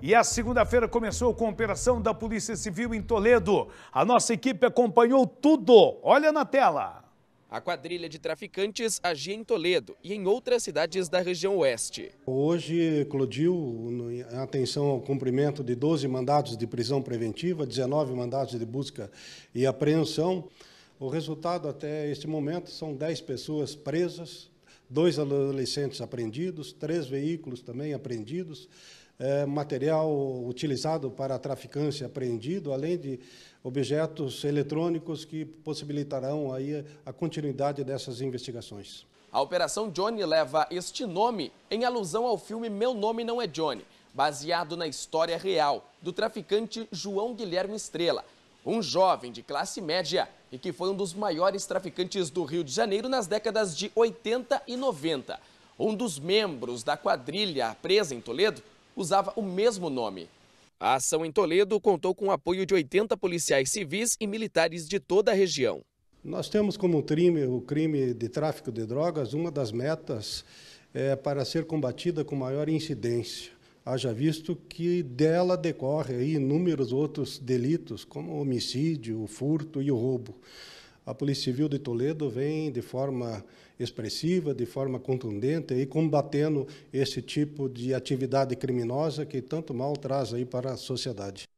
E a segunda-feira começou com a operação da Polícia Civil em Toledo. A nossa equipe acompanhou tudo. Olha na tela. A quadrilha de traficantes agia em Toledo e em outras cidades da região oeste. Hoje, Clodil, em atenção ao cumprimento de 12 mandados de prisão preventiva, 19 mandados de busca e apreensão. O resultado até este momento são 10 pessoas presas, dois adolescentes apreendidos, três veículos também apreendidos, é, material utilizado para a traficância apreendido, além de objetos eletrônicos que possibilitarão aí a continuidade dessas investigações. A Operação Johnny leva este nome em alusão ao filme Meu Nome Não É Johnny, baseado na história real do traficante João Guilherme Estrela, um jovem de classe média e que foi um dos maiores traficantes do Rio de Janeiro nas décadas de 80 e 90. Um dos membros da quadrilha presa em Toledo usava o mesmo nome. A ação em Toledo contou com o apoio de 80 policiais civis e militares de toda a região. Nós temos como crime o crime de tráfico de drogas uma das metas é, para ser combatida com maior incidência haja visto que dela decorre inúmeros outros delitos, como o homicídio, o furto e o roubo. A Polícia Civil de Toledo vem de forma expressiva, de forma contundente, aí combatendo esse tipo de atividade criminosa que tanto mal traz aí para a sociedade.